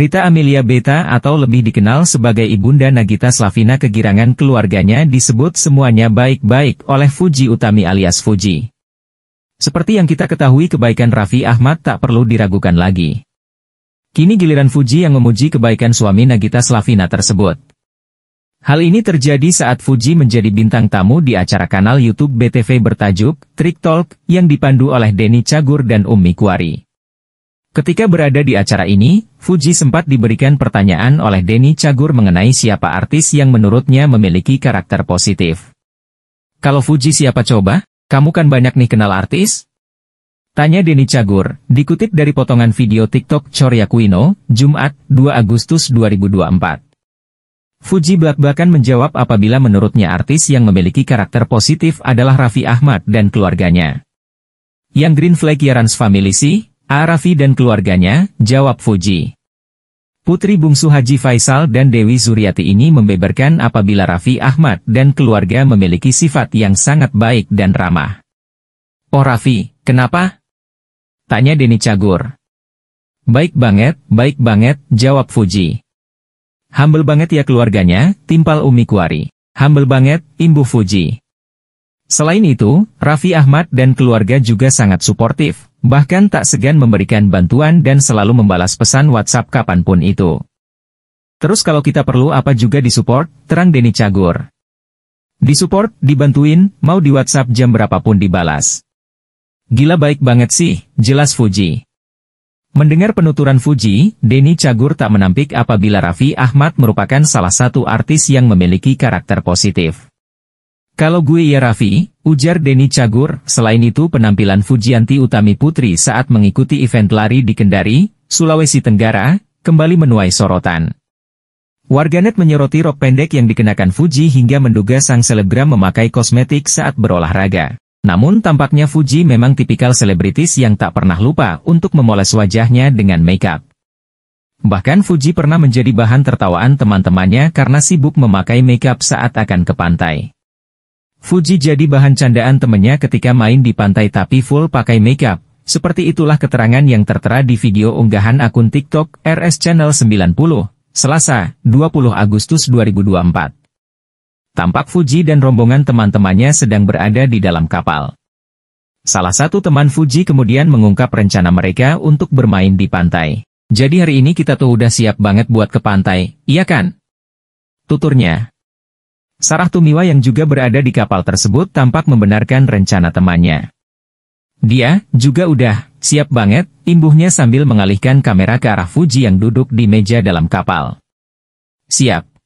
Rita Amelia Beta atau lebih dikenal sebagai Ibunda Nagita Slavina kegirangan keluarganya disebut semuanya baik-baik oleh Fuji Utami alias Fuji. Seperti yang kita ketahui kebaikan Raffi Ahmad tak perlu diragukan lagi. Kini giliran Fuji yang memuji kebaikan suami Nagita Slavina tersebut. Hal ini terjadi saat Fuji menjadi bintang tamu di acara kanal YouTube BTV bertajuk Trick Talk yang dipandu oleh Denny Cagur dan Ummi Kuari. Ketika berada di acara ini, Fuji sempat diberikan pertanyaan oleh Denny Cagur mengenai siapa artis yang menurutnya memiliki karakter positif. Kalau Fuji siapa coba? Kamu kan banyak nih kenal artis? Tanya Denny Cagur, dikutip dari potongan video TikTok Chorya Kuino, Jumat, 2 Agustus 2024. Fuji belak-belakan menjawab apabila menurutnya artis yang memiliki karakter positif adalah Raffi Ahmad dan keluarganya. Yang Green Flag Yarans Family sih? Arafi dan keluarganya, jawab Fuji. Putri bungsu Haji Faisal dan Dewi Zuriati ini membeberkan apabila Raffi Ahmad dan keluarga memiliki sifat yang sangat baik dan ramah. Oh Raffi, kenapa? Tanya Deni Cagur. Baik banget, baik banget, jawab Fuji. Humble banget ya keluarganya, timpal Umi Kuari. Humble banget, imbu Fuji. Selain itu, Raffi Ahmad dan keluarga juga sangat suportif, Bahkan tak segan memberikan bantuan dan selalu membalas pesan WhatsApp kapanpun itu. Terus kalau kita perlu apa juga disupport, terang Denny Cagur. Disupport, dibantuin, mau di WhatsApp jam berapapun dibalas. Gila baik banget sih, jelas Fuji. Mendengar penuturan Fuji, Denny Cagur tak menampik apabila Raffi Ahmad merupakan salah satu artis yang memiliki karakter positif. Kalau gue ya Raffi, ujar Denny Cagur, selain itu penampilan Fujianti Utami Putri saat mengikuti event lari di Kendari, Sulawesi Tenggara, kembali menuai sorotan. Warganet menyoroti rok pendek yang dikenakan Fuji hingga menduga sang selebgram memakai kosmetik saat berolahraga. Namun tampaknya Fuji memang tipikal selebritis yang tak pernah lupa untuk memoles wajahnya dengan makeup. Bahkan Fuji pernah menjadi bahan tertawaan teman-temannya karena sibuk memakai makeup saat akan ke pantai. Fuji jadi bahan candaan temennya ketika main di pantai tapi full pakai makeup. Seperti itulah keterangan yang tertera di video unggahan akun TikTok RS Channel 90, Selasa, 20 Agustus 2024. Tampak Fuji dan rombongan teman-temannya sedang berada di dalam kapal. Salah satu teman Fuji kemudian mengungkap rencana mereka untuk bermain di pantai. Jadi hari ini kita tuh udah siap banget buat ke pantai, iya kan? Tuturnya. Sarah Tumiwa yang juga berada di kapal tersebut tampak membenarkan rencana temannya. Dia, juga udah, siap banget, imbuhnya sambil mengalihkan kamera ke arah Fuji yang duduk di meja dalam kapal. Siap,